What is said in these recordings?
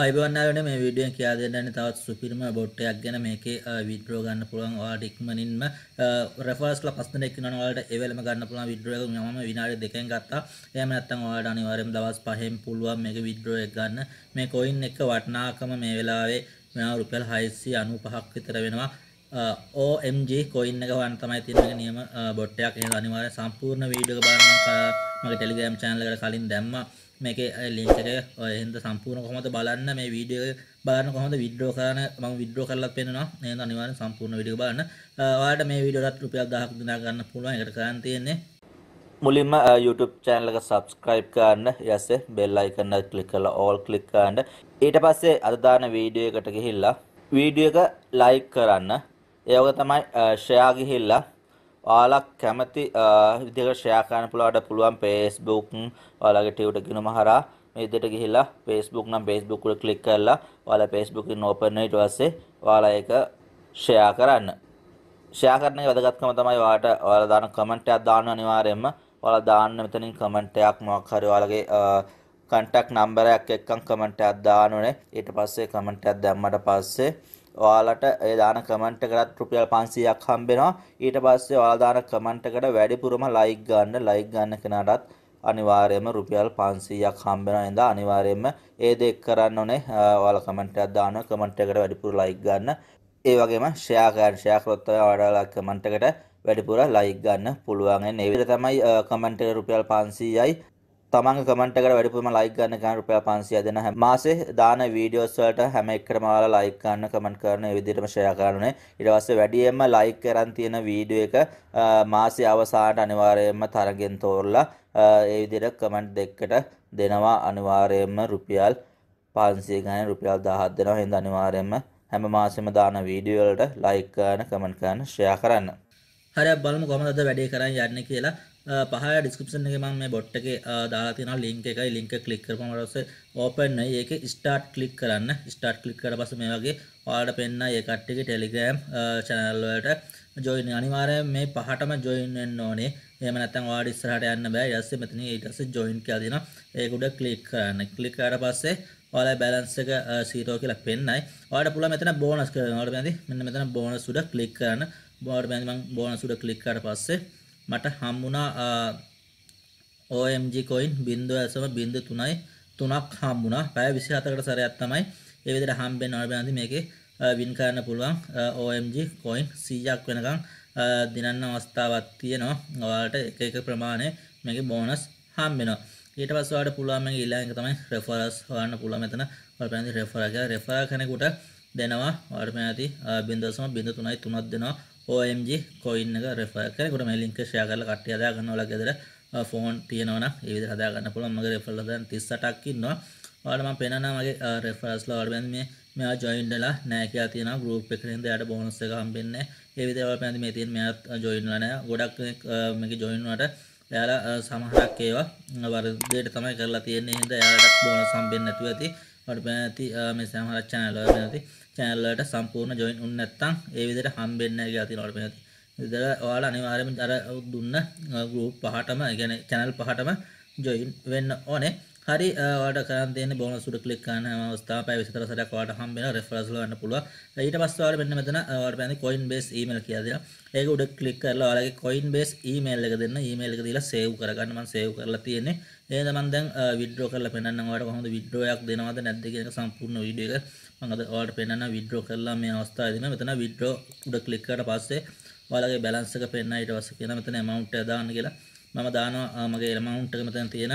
අයිබන්නලට මේ විඩිය කියා දෙන්නන්න තවත් සුපිරම බොට්ටයක් ගැන මේකේ විඩ්‍රෝ ගන්න පුළුවන් වාට ඉක්මනින්ම රෆස්ල පස්සන එක නවාට එවලම ගන්න පුළුවන් විඩ්‍රෝක මම විනාඩි දෙකෙන් ගත්තා එම නැත්තම් ඔයාලට අනිවාර්යයෙන් දවස් පහෙන් පුළුවන් මේක විඩ්‍රෝ එක ගන්න මේ කොයින් එක වටිනාකම මේ වෙලාවේ මෙයා රුපියල් 695ක් විතර වෙනවා OMG කොයින් එක වන් තමයි තියෙන නියම බොට් එකක්. එහෙනම් අනිවාර්යෙන් සම්පූර්ණ වීඩියෝ එක බලන්න මගේ Telegram channel එකට කලින් දැම්මා. මේකේ ලින්ක් එක එහෙනම් සම්පූර්ණ කොහොමද බලන්න මේ වීඩියෝ බලන්න කොහොමද විඩ්‍රෝ කරන මම විඩ්‍රෝ කරලත් පෙන්නනවා. එහෙනම් අනිවාර්යෙන් සම්පූර්ණ වීඩියෝ බලන්න. ඔයාලට මේ වීඩියෝට රුපියල් 1000ක් දිනා ගන්න පුළුවන්. ඒකට කරන්න තියෙන්නේ මුලින්ම YouTube channel එක subscribe කරන්න ඊයසේ bell icon එක click කරලා all click කරන්න. ඊට පස්සේ අද දාන වීඩියෝ එකට ගිහිල්ලා වීඩියෝ එක like කරන්න. ඒ වගේ තමයි ෂෙයා ගිහිල්ලා ඔයාලා කැමති විදිහට ෂෙයා කරන්න පුළුවන් පුළුවන් Facebook ඔයාලගේ ටියුට ගිනුම හරහා මේ විදිහට ගිහිල්ලා Facebook නම් Facebook වල ක්ලික් කරලා ඔයාලා Facebook එකෙන් ඕපන් වෙන ඊට පස්සේ ඔයාලා ඒක ෂෙයා කරන්න. ෂෙයා කරන එක වැදගත්කම තමයි ඔයාලට ඔයාලා දාන කමෙන්ට් එකක් දාන්න අනිවාර්යයෙන්ම. ඔයාලා දාන්න මෙතනින් කමෙන්ට් එකක් මොකක් හරි ඔයාලගේ කන්ටැක්ට් නම්බරයක් එක්කන් කමෙන්ට් එකක් දාන්න ඕනේ. ඊට පස්සේ කමෙන්ට් එකක් දැම්මට පස්සේ ඔයාලට ඒ දාන කමෙන්ට් එකටත් රුපියල් 500ක් හම්බෙනවා ඊට පස්සේ ඔයාලා දාන කමෙන්ට් එකට වැඩිපුරම ලයික් ගන්න ලයික් ගන්න කෙනාටත් අනිවාර්යයෙන්ම රුපියල් 500ක් හම්බෙනවා නේද අනිවාර්යයෙන්ම ඒ දෙක කරන්න ඕනේ ඔයාලා කමෙන්ට් එකක් දානවා කමෙන්ට් එකට වැඩිපුර ලයික් ගන්න ඒ වගේම ෂෙයා කරන්න ෂෙයා කරොත් ඔයාලා කමෙන්ට් එකට වැඩිපුර ලයික් ගන්න පුළුවන්. ඒ විදිහට තමයි කමෙන්ට් එක රුපියල් 500යි තමන්ගේ කමෙන්ට් එකට වැඩිපුරම ලයික් ගන්න කෙනා රුපියල් 500 දෙන හැම මාසේ දාන වීඩියෝස් වලට හැම එකටම ඔයාලා ලයික් ගන්න කමෙන්ට් කරන ඒ විදිහටම ෂෙයා කරන්න ඕනේ ඊට පස්සේ වැඩියෙන්ම ලයික් කරන් තියෙන වීඩියෝ එක මාසේ අවසානට අනිවාර්යයෙන්ම තරගෙන් තෝරලා ඒ විදිහට කමෙන්ට් දෙකකට දෙනවා අනිවාර්යයෙන්ම රුපියල් 500 ගන්න රුපියල් 1000ක් දෙනවා හින්දා අනිවාර්යයෙන්ම හැම මාසෙම දාන වීඩියෝ වලට ලයික් කරන කමෙන්ට් කරන ෂෙයා කරන්න හරි බලමු කොහමද වැඩේ කරන් යන්නේ කියලා පහ ඩිස්කපෂන් එක මම මේ බොට් එකේ දාලා තියෙනවා ලින්ක් එකයි ලින්ක ක්ලික් කරපුවම ඊට පස්සේ ඕපන් වෙයි ඒක ස්ටාර්ට් ක්ලික් කරන්න ස්ටාර්ට් ක්ලික් කරලා පස්සේ මේ වගේ ඔයාලට පෙන්නයි ඒ කට්ටියගේ Telegram channel වලට join අනිවාර්යයෙන් මේ පහටම join වෙන්න ඕනේ එහෙම නැත්නම් ඔයාලට ඉස්සරහට යන්න බෑ ඊට පස්සේ මෙතන ඊට පස්සේ join කියලා දෙනවා ඒක උඩ ක්ලික් කරන්න ක්ලික් කරලා පස්සේ ඔයාලා බැලන්ස් එක 0 කියලා පෙන්නයි ඔයාලට පුළුවන් මෙතන බෝනස් කරන්න ඔයාලට මෙන්න මෙතන බෝනස් උඩ ක්ලික් කරන්න ඔයාලට මම බෝනස් උඩ ක්ලික් කරලා පස්සේ මට හම්බුණා OMG coin 0.03යි 3ක් හම්බුණා. පැය 24කට සැරයක් තමයි ඒ විදිහට හම්බෙන්න ඕන බෑන්දි මේකේ වින් කරන්න පුළුවන් OMG coin 100ක් වෙනකම් දිනන්න අවස්ථාවක් තියෙනවා. ඔයාලට එක එක ප්‍රමාණය මේකේ බෝනස් හම්බෙනවා. ඊට පස්සේ ඔයාලට පුළුවන් මේකේ ඊළඟ එක තමයි රෙෆරල්ස් හොයන්න පුළුවන් මෙතන. ඔයාලා බෑන්දි රෙෆරල් කියලා රෙෆරල් කෙනෙකුට දෙනවා වාට මේ ඇති 0.0.3ක් දෙනවා OMG කොයින් එක රෙෆර් කරනකොට මේ ලින්ක් එක ෂෙයා කරලා කට්ටිය හදා ගන්න ඔයාලා ගෙදර ෆෝන් තියෙනවා නම් ඒ විදිහට හදා ගන්න පුළුවන් මගේ රෙෆර් ලා දැන් 38ක් ඉන්නවා ඔයාලට මම පෙන්නනවා මගේ රෙෆරල්ස් ලා ඔයාලට මේ මෙයා ජොයින් වෙලා නැහැ කියලා තියෙනවා ගෲප් එකේ ඉඳන් එයාට බෝනස් එක හම්බෙන්නේ ඒ විදිහට ඔයාලට පැන්දි මේ තියෙන මෙයාත් ජොයින් වෙලා නැහැ ගොඩක් කෙනෙක් මේකේ ජොයින් වුණාට එයාලා සමහරක් ඒවා වර්ධයට තමයි කරලා තියෙන්නේ හින්දා එයාලට බෝනස් හම්බෙන්නේ නැතුව ඇති මට පැනති මේ සමහර channel වල පැනති channel වලට සම්පූර්ණ join වුනේ නැත්නම් ඒ විදිහට හම්බෙන්නේ නැහැ කියලා තියෙනවා මට පැනති. විතර ඔයාලා අනිවාර්යයෙන්ම අර දුන්න group පහටම, ඒ කියන්නේ channel පහටම join වෙන්න ඕනේ. හරි ඔයාලට කරන් තියෙන්නේ බෝනස් උඩ ක්ලික් කරන හැම අවස්ථාවම පැය 24 සැරයක් ඔයාලට හම්බ වෙන රෙෆරන්ස් වල ගන්න පුළුවන් ඊට පස්සේ ඔයාලට මෙන්න මෙතන ඔයාලට පැන්නේ coin base email කියලා දෙනවා ඒක උඩ ක්ලික් කරලා ඔයාලගේ coin base email එක දෙන්න email එක දීලා save කරගන්න මම save කරලා තියෙන්නේ එහෙනම් මම දැන් withdraw කරලා පෙන්නන්නම් ඔයාලට කොහොමද withdraw එකක් දෙනවද නැද්ද කියන එක සම්පූර්ණ වීඩියෝ එක මම අද ඔයාලට පෙන්නන්න withdraw කරලා මේ අවස්ථාවේදී මෙතන withdraw උඩ ක්ලික් කරලා පස්සේ ඔයාලගේ බැලන්ස් එක පෙන්නන ඊට පස්සේ කියන මෙතන amount එක දාන්න කියලා මම දානවා මගේ amount එක මෙතන තියෙන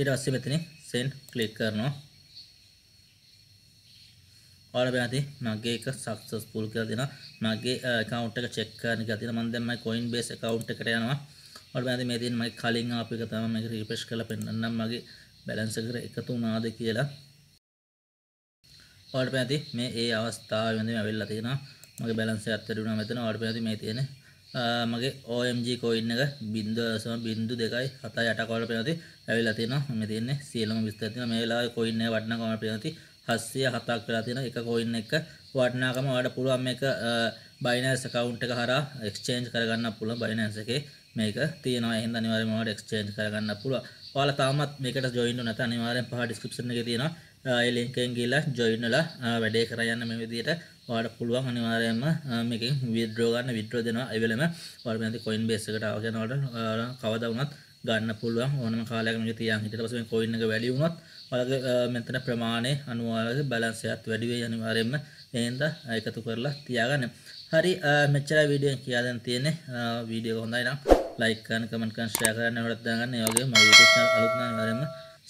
ඊට පස්සේ මෙතන send click කරනවා ඔයාලා බෑති මගේ එක successful කියලා දෙනවා මගේ account එක check කරන්න කියලා තියෙනවා මම දැන් මගේ coinbase account එකට යනවා ඔයාලා බෑති මේ තියෙන මගේ කලින් ආපු එක තමයි මම refresh කරලා පෙන්නන්නම් මගේ balance එකට එකතු වුණාද කියලා ඔයාලා බෑති මේ ඒ අවස්ථාවේ වෙනදී මම වෙලා තියෙනවා මගේ බැලන්ස් එකත් වැඩි වුණා මෙතන ඔයාලට පැහැදිලි මේ තියෙන මගේ OMG කොයින් එක 0.027 කෝල් ප්‍රතිපති ඇවිල්ලා තිනවා මේ තියෙන්නේ සියලුම විස්තර තියෙනවා මේ වෙලාවේ කොයින් එක වටිනාකම ප්‍රතිපති 707ක් වෙලා තියෙනවා එක කොයින් එක වටිනාකම ඔයාලට පුළුවන් මේක Binance account එක හරහා exchange කරගන්න පුළුවන් Binance එකේ මේක තියෙනවා එහෙනම් අනිවාර්යයෙන්ම ඔයාලට exchange කරගන්න පුළුවන් ඔයාලා තාමත් මේකට join වුණ නැත්නම් අනිවාර්යෙන් පහ description එකේ තියෙනවා ඒ link එකෙන් ගිහලා join වෙලා වැඩේ කරයන්න මේ විදිහට ඔයාලට පුළුවන් අනිවාර්යයෙන්ම මේකෙන් විත්ඩ්‍රෝ ගන්න විත්ඩ්‍රෝ දෙනවා ඒ වෙලෙම ඔයාලා මේ කොයින් බේස් එකට ආව කියන ඔයාලට කවදා වුණත් ගන්න පුළුවන් ඕනම කාලයක් මේක තියන් හිටියට පස්සේ මේ කොයින් එක වැඩි වුණොත් ඔයාලගේ මෙතන ප්‍රමාණය අනුව ඔයාලගේ බැලන්ස් එකත් වැඩි වෙයි අනිවාර්යයෙන්ම එහෙනම් එකතු කරලා තියාගන්න හරි මෙච්චර වීඩියෝ කියලා දැන් තියෙන්නේ වීඩියෝ හොඳයි නම් ලයික් කරන්න කමෙන්ට් කරන්න ෂෙයා කරන්න වැඩත් දාගන්න ඒ වගේම මගේ YouTube channel අලුත් නම් ඉවරෙම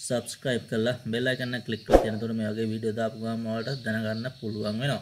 subscribe කරලා bell icon එක click කරලා තියෙනතොට මේ වගේ වීඩියෝ දාපු ගමන් ඔයාලට දැනගන්න පුළුවන් වෙනවා